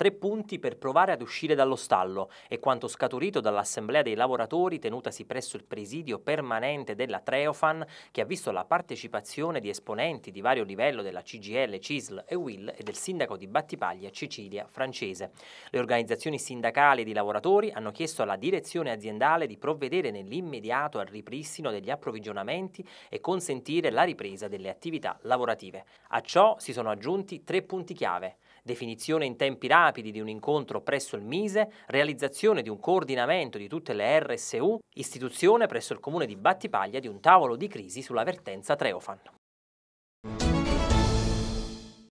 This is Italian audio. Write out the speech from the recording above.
Tre punti per provare ad uscire dallo stallo è quanto scaturito dall'Assemblea dei lavoratori tenutasi presso il presidio permanente della Treofan che ha visto la partecipazione di esponenti di vario livello della CGL, CISL e WIL e del sindaco di Battipaglia Cecilia Francese. Le organizzazioni sindacali di lavoratori hanno chiesto alla direzione aziendale di provvedere nell'immediato al ripristino degli approvvigionamenti e consentire la ripresa delle attività lavorative. A ciò si sono aggiunti tre punti chiave definizione in tempi rapidi di un incontro presso il Mise, realizzazione di un coordinamento di tutte le RSU, istituzione presso il comune di Battipaglia di un tavolo di crisi sulla vertenza Treofan.